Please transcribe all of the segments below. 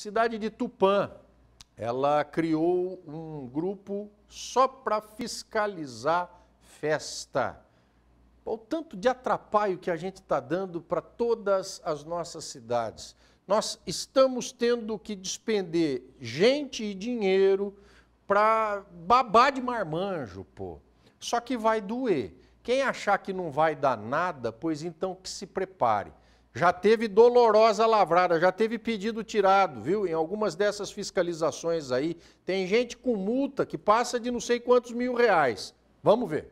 Cidade de Tupã, ela criou um grupo só para fiscalizar festa. O tanto de atrapalho que a gente está dando para todas as nossas cidades. Nós estamos tendo que despender gente e dinheiro para babar de marmanjo, pô. Só que vai doer. Quem achar que não vai dar nada, pois então que se prepare. Já teve dolorosa lavrada, já teve pedido tirado, viu? Em algumas dessas fiscalizações aí, tem gente com multa que passa de não sei quantos mil reais. Vamos ver.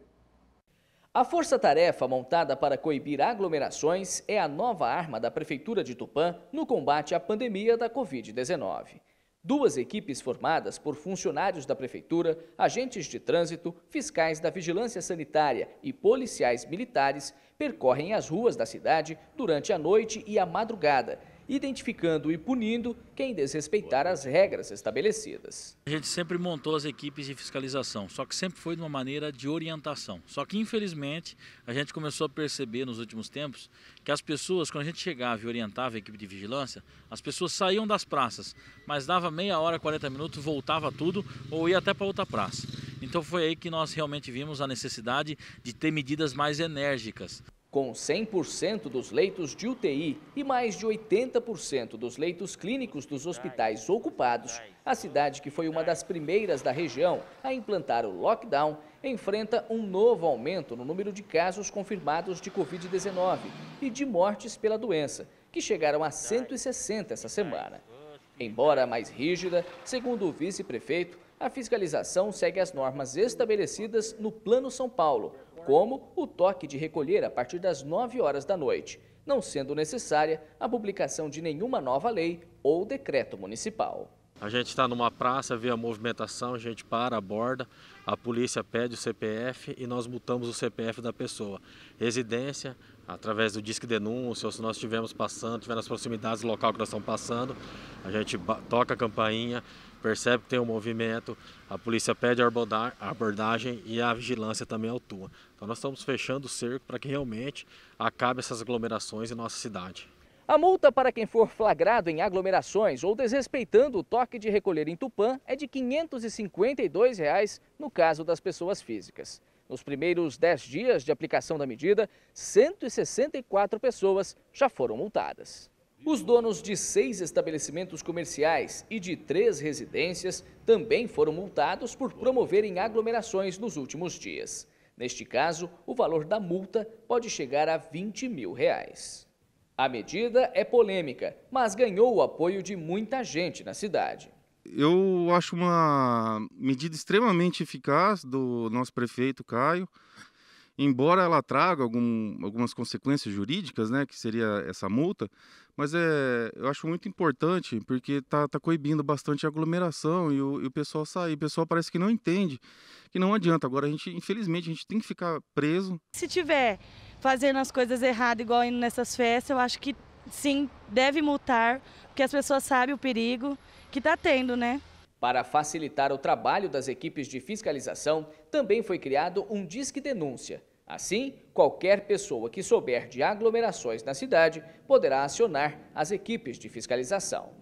A força-tarefa montada para coibir aglomerações é a nova arma da Prefeitura de Tupã no combate à pandemia da Covid-19. Duas equipes formadas por funcionários da Prefeitura, agentes de trânsito, fiscais da Vigilância Sanitária e policiais militares percorrem as ruas da cidade durante a noite e a madrugada identificando e punindo quem desrespeitar as regras estabelecidas. A gente sempre montou as equipes de fiscalização, só que sempre foi de uma maneira de orientação. Só que, infelizmente, a gente começou a perceber nos últimos tempos que as pessoas, quando a gente chegava e orientava a equipe de vigilância, as pessoas saíam das praças, mas dava meia hora, 40 minutos, voltava tudo ou ia até para outra praça. Então foi aí que nós realmente vimos a necessidade de ter medidas mais enérgicas. Com 100% dos leitos de UTI e mais de 80% dos leitos clínicos dos hospitais ocupados, a cidade, que foi uma das primeiras da região a implantar o lockdown, enfrenta um novo aumento no número de casos confirmados de Covid-19 e de mortes pela doença, que chegaram a 160 essa semana. Embora mais rígida, segundo o vice-prefeito, a fiscalização segue as normas estabelecidas no Plano São Paulo como o toque de recolher a partir das 9 horas da noite, não sendo necessária a publicação de nenhuma nova lei ou decreto municipal. A gente está numa praça, vê a movimentação, a gente para, aborda, a polícia pede o CPF e nós multamos o CPF da pessoa. Residência, através do Disque Denúncia, ou se nós estivermos passando, estiver nas proximidades do local que nós estamos passando, a gente toca a campainha, percebe que tem um movimento, a polícia pede a abordagem e a vigilância também autua. Então nós estamos fechando o cerco para que realmente acabe essas aglomerações em nossa cidade. A multa para quem for flagrado em aglomerações ou desrespeitando o toque de recolher em Tupã é de R$ 552 reais no caso das pessoas físicas. Nos primeiros 10 dias de aplicação da medida, 164 pessoas já foram multadas. Os donos de seis estabelecimentos comerciais e de três residências também foram multados por promoverem aglomerações nos últimos dias. Neste caso, o valor da multa pode chegar a 20 mil reais. A medida é polêmica, mas ganhou o apoio de muita gente na cidade eu acho uma medida extremamente eficaz do nosso prefeito Caio, embora ela traga algum, algumas consequências jurídicas, né, que seria essa multa, mas é, eu acho muito importante porque está tá coibindo bastante a aglomeração e o, e o pessoal sair. O pessoal parece que não entende, que não adianta. Agora, a gente, infelizmente, a gente tem que ficar preso. Se tiver fazendo as coisas erradas, igual indo nessas festas, eu acho que sim, deve multar, porque as pessoas sabem o perigo que está tendo, né? Para facilitar o trabalho das equipes de fiscalização, também foi criado um Disque Denúncia. Assim, qualquer pessoa que souber de aglomerações na cidade poderá acionar as equipes de fiscalização.